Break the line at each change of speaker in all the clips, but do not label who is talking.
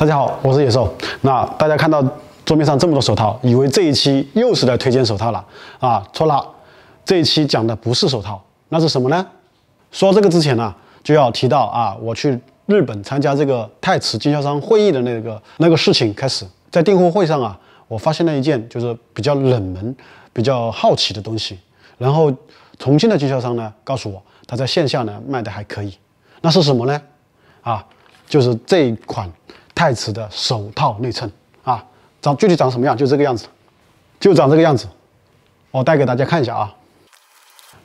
大家好，我是野兽。那大家看到桌面上这么多手套，以为这一期又是来推荐手套了啊？错了，这一期讲的不是手套，那是什么呢？说这个之前呢，就要提到啊，我去日本参加这个太慈经销商会议的那个那个事情开始，在订货会上啊，我发现了一件就是比较冷门、比较好奇的东西。然后重庆的经销商呢，告诉我他在线下呢卖的还可以，那是什么呢？啊，就是这一款。太子的手套内衬啊，长具体长什么样？就这个样子，就长这个样子。我带给大家看一下啊，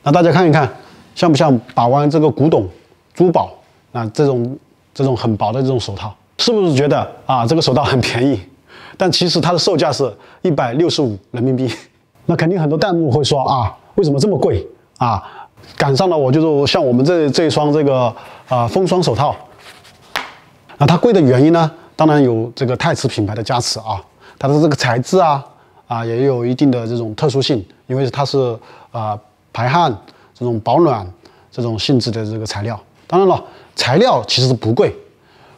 那大家看一看，像不像把玩这个古董珠宝啊这种这种很薄的这种手套？是不是觉得啊这个手套很便宜？但其实它的售价是一百六十五人民币。那肯定很多弹幕会说啊，为什么这么贵啊？赶上了我就是像我们这这双这个啊风霜手套，那它贵的原因呢？当然有这个泰瓷品牌的加持啊，它的这个材质啊啊也有一定的这种特殊性，因为它是啊排汗这种保暖这种性质的这个材料。当然了，材料其实是不贵，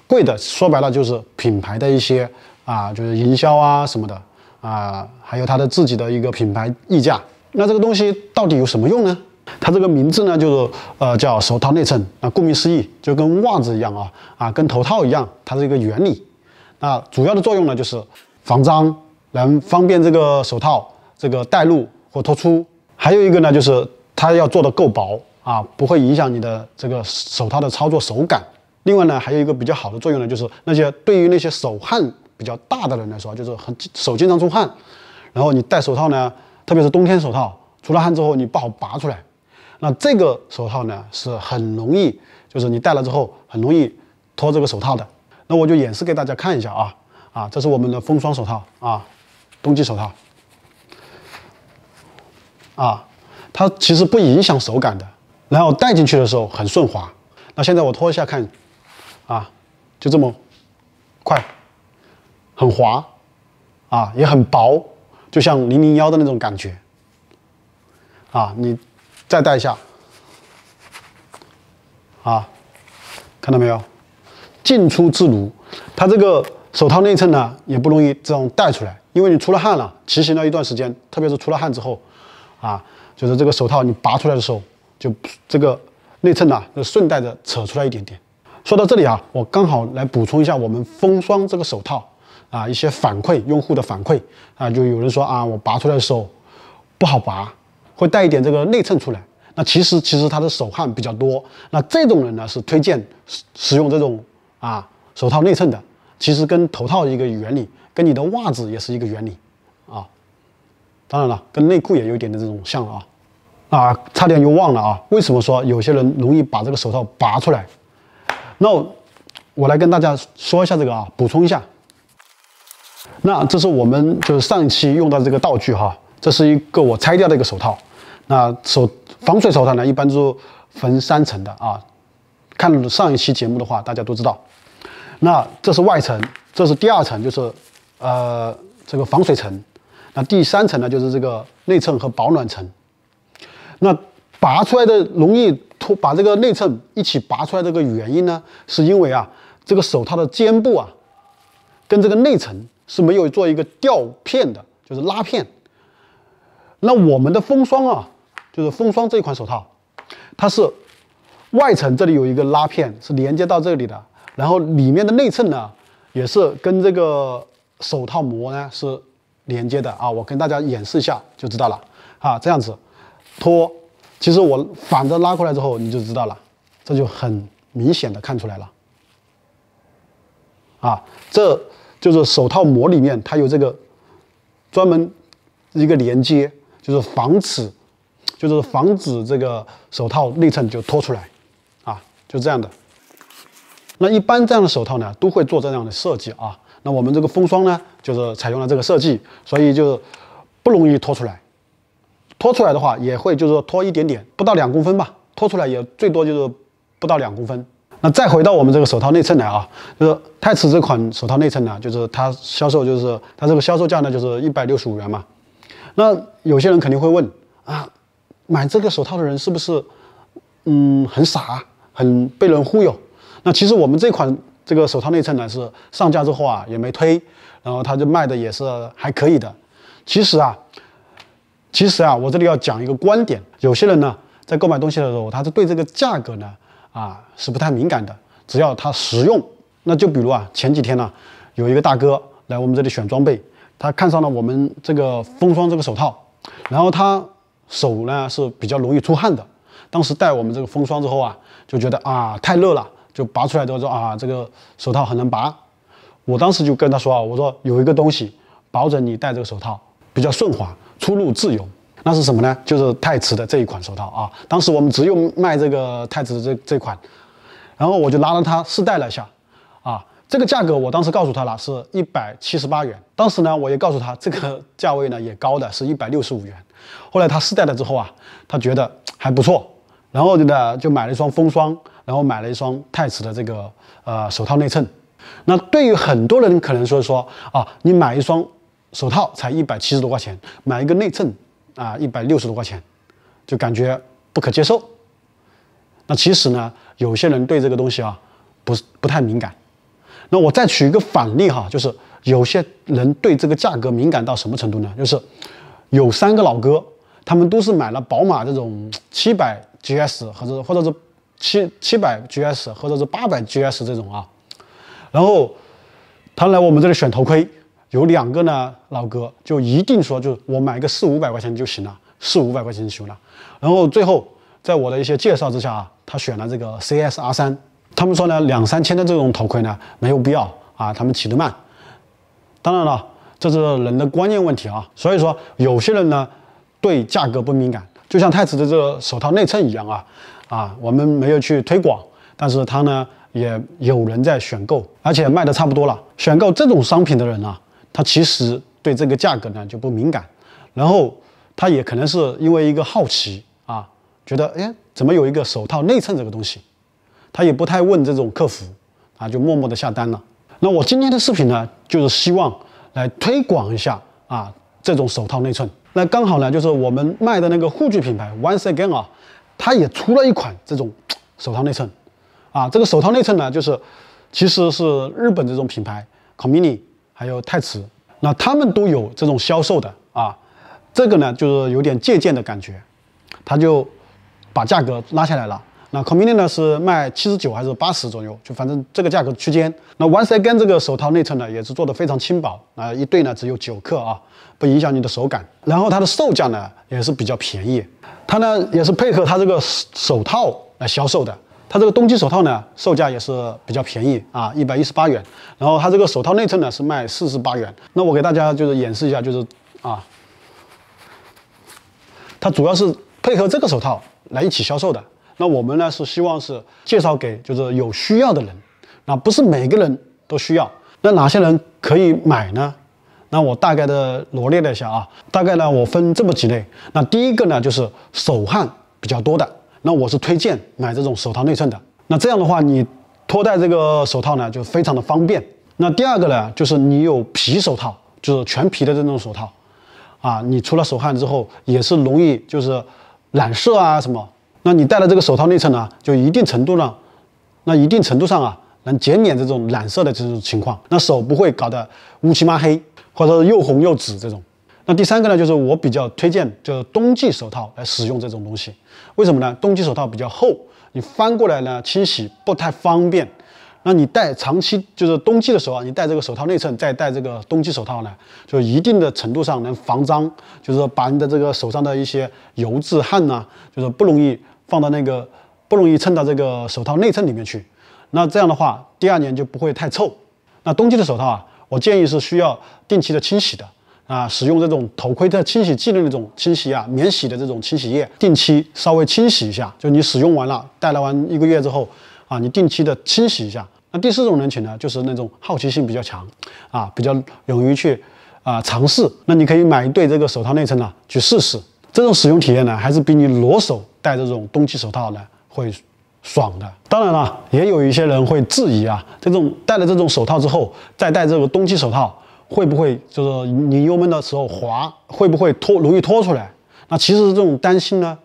贵的说白了就是品牌的一些啊，就是营销啊什么的啊，还有它的自己的一个品牌溢价。那这个东西到底有什么用呢？它这个名字呢，就是呃叫手套内衬。那顾名思义，就跟袜子一样啊，啊跟头套一样，它是一个原理。那主要的作用呢，就是防脏，能方便这个手套这个带入或脱出。还有一个呢，就是它要做的够薄啊，不会影响你的这个手套的操作手感。另外呢，还有一个比较好的作用呢，就是那些对于那些手汗比较大的人来说，就是很手经常出汗，然后你戴手套呢，特别是冬天手套出了汗之后，你不好拔出来。那这个手套呢，是很容易，就是你戴了之后很容易脱这个手套的。那我就演示给大家看一下啊，啊，这是我们的风霜手套啊，冬季手套，啊，它其实不影响手感的。然后戴进去的时候很顺滑。那现在我脱一下看，啊，就这么快，很滑，啊，也很薄，就像零零幺的那种感觉，啊，你。再戴一下，啊，看到没有，进出自如。它这个手套内衬呢也不容易这样戴出来，因为你出了汗了，骑行了一段时间，特别是出了汗之后，啊，就是这个手套你拔出来的时候，就这个内衬呢就顺带着扯出来一点点。说到这里啊，我刚好来补充一下我们风霜这个手套啊一些反馈用户的反馈啊，就有人说啊，我拔出来的时候不好拔。会带一点这个内衬出来，那其实其实他的手汗比较多，那这种人呢是推荐使使用这种啊手套内衬的，其实跟头套一个原理，跟你的袜子也是一个原理啊，当然了，跟内裤也有点的这种像啊，啊差点又忘了啊，为什么说有些人容易把这个手套拔出来？那我来跟大家说一下这个啊，补充一下，那这是我们就是上一期用到这个道具哈，这是一个我拆掉的一个手套。那手防水手套呢，一般就是分三层的啊。看上一期节目的话，大家都知道，那这是外层，这是第二层，就是呃这个防水层。那第三层呢，就是这个内衬和保暖层。那拔出来的容易脱，把这个内衬一起拔出来，这个原因呢，是因为啊，这个手套的肩部啊，跟这个内层是没有做一个吊片的，就是拉片。那我们的风霜啊。就是风霜这一款手套，它是外层这里有一个拉片是连接到这里的，然后里面的内衬呢也是跟这个手套膜呢是连接的啊。我跟大家演示一下就知道了啊。这样子脱，其实我反着拉过来之后你就知道了，这就很明显的看出来了啊。这就是手套膜里面它有这个专门一个连接，就是防止。就是防止这个手套内衬就脱出来，啊，就这样的。那一般这样的手套呢，都会做这样的设计啊。那我们这个风霜呢，就是采用了这个设计，所以就不容易脱出来。脱出来的话，也会就是说脱一点点，不到两公分吧。脱出来也最多就是不到两公分。那再回到我们这个手套内衬来啊，就是泰驰这款手套内衬呢，就是它销售就是它这个销售价呢，就是一百六十五元嘛。那有些人肯定会问啊。买这个手套的人是不是，嗯，很傻，很被人忽悠？那其实我们这款这个手套内衬呢，是上架之后啊也没推，然后它就卖的也是还可以的。其实啊，其实啊，我这里要讲一个观点：有些人呢，在购买东西的时候，他是对这个价格呢啊是不太敏感的，只要它实用。那就比如啊，前几天呢，有一个大哥来我们这里选装备，他看上了我们这个风霜这个手套，然后他。手呢是比较容易出汗的，当时戴我们这个风霜之后啊，就觉得啊太热了，就拔出来之后说啊这个手套很难拔。我当时就跟他说啊，我说有一个东西保准你戴这个手套比较顺滑，出入自由。那是什么呢？就是泰瓷的这一款手套啊。当时我们只有卖这个泰瓷的这这款，然后我就拿了他试戴了一下，啊，这个价格我当时告诉他了是一百七十八元。当时呢我也告诉他这个价位呢也高的是一百六十五元。后来他试戴了之后啊，他觉得还不错，然后呢就买了一双风霜，然后买了一双太子的这个呃手套内衬。那对于很多人可能说说啊，你买一双手套才一百七十多块钱，买一个内衬啊一百六十多块钱，就感觉不可接受。那其实呢，有些人对这个东西啊不不太敏感。那我再举一个反例哈，就是有些人对这个价格敏感到什么程度呢？就是。有三个老哥，他们都是买了宝马这种七百 GS 或者或者是七七百 GS 或者是八百 GS 这种啊，然后他来我们这里选头盔，有两个呢老哥就一定说就是我买个四五百块钱就行了，四五百块钱就行了，然后最后在我的一些介绍之下啊，他选了这个 CSR 三，他们说呢两三千的这种头盔呢没有必要啊，他们骑得慢，当然了。这是人的观念问题啊，所以说有些人呢对价格不敏感，就像太子的这个手套内衬一样啊啊，我们没有去推广，但是他呢也有人在选购，而且卖的差不多了。选购这种商品的人啊，他其实对这个价格呢就不敏感，然后他也可能是因为一个好奇啊，觉得哎怎么有一个手套内衬这个东西，他也不太问这种客服啊，就默默的下单了。那我今天的视频呢，就是希望。来推广一下啊，这种手套内衬。那刚好呢，就是我们卖的那个护具品牌，Once Again 啊，它也出了一款这种手套内衬。啊，这个手套内衬呢，就是其实是日本这种品牌，Comini，还有泰驰，那他们都有这种销售的啊。这个呢，就是有点借鉴的感觉，他就把价格拉下来了。那 community 呢是卖七十九还是八十左右？就反正这个价格区间。那 once again 这个手套内衬呢也是做的非常轻薄啊，一对呢只有九克啊，不影响你的手感。然后它的售价呢也是比较便宜，它呢也是配合它这个手套来销售的。它这个冬季手套呢售价也是比较便宜啊，一百一十八元。然后它这个手套内衬呢是卖四十八元。那我给大家就是演示一下，就是啊，它主要是配合这个手套来一起销售的。那我们呢是希望是介绍给就是有需要的人，那不是每个人都需要。那哪些人可以买呢？那我大概的罗列了一下啊，大概呢我分这么几类。那第一个呢就是手汗比较多的，那我是推荐买这种手套内衬的。那这样的话，你脱戴这个手套呢就非常的方便。那第二个呢就是你有皮手套，就是全皮的这种手套，啊，你除了手汗之后也是容易就是染色啊什么。那你戴了这个手套内衬呢，就一定程度呢，那一定程度上啊，能减免这种染色的这种情况，那手不会搞得乌漆嘛黑，或者又红又紫这种。那第三个呢，就是我比较推荐，就是冬季手套来使用这种东西，为什么呢？冬季手套比较厚，你翻过来呢清洗不太方便。那你戴长期就是冬季的时候啊，你戴这个手套内衬，再戴这个冬季手套呢，就一定的程度上能防脏，就是说把你的这个手上的一些油渍汗呢，就是不容易放到那个，不容易蹭到这个手套内衬里面去。那这样的话，第二年就不会太臭。那冬季的手套啊，我建议是需要定期的清洗的啊，使用这种头盔的清洗剂的那种清洗啊，免洗的这种清洗液，定期稍微清洗一下，就你使用完了，戴了完一个月之后。啊，你定期的清洗一下。那第四种人群呢，就是那种好奇心比较强，啊，比较勇于去啊尝试。那你可以买一对这个手套内衬呢，去试试。这种使用体验呢，还是比你裸手戴这种冬季手套呢，会爽的。当然了，也有一些人会质疑啊，这种戴了这种手套之后，再戴这个冬季手套，会不会就是你油门的时候滑，会不会脱，容易脱出来？那其实这种担心呢，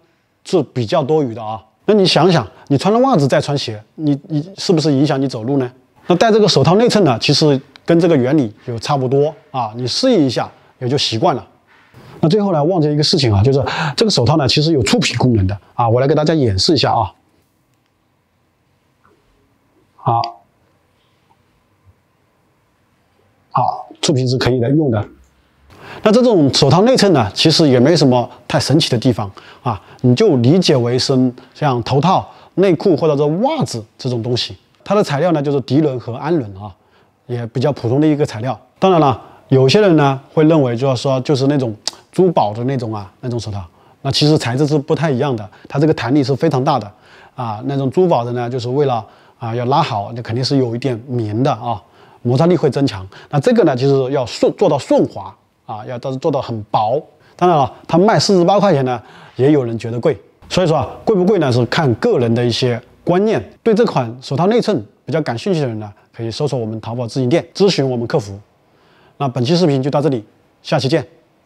是比较多余的啊。那你想想，你穿了袜子再穿鞋，你你是不是影响你走路呢？那戴这个手套内衬呢，其实跟这个原理就差不多啊。你适应一下也就习惯了。那最后呢，忘记一个事情啊，就是这个手套呢，其实有触皮功能的啊。我来给大家演示一下啊。好，好，触皮是可以的，用的。那这种手套内衬呢，其实也没什么太神奇的地方啊，你就理解为是像头套、内裤或者这袜子这种东西，它的材料呢就是涤纶和氨纶啊，也比较普通的一个材料。当然了，有些人呢会认为就是说就是那种珠宝的那种啊那种手套，那其实材质是不太一样的，它这个弹力是非常大的啊。那种珠宝的呢，就是为了啊要拉好，那肯定是有一点棉的啊，摩擦力会增强。那这个呢，就是要顺做到顺滑。啊，要都是做到很薄。当然了，它卖四十八块钱呢，也有人觉得贵。所以说啊，贵不贵呢，是看个人的一些观念。对这款手套内衬比较感兴趣的人呢，可以搜索我们淘宝自营店，咨询我们客服。那本期视频就到这里，下期见。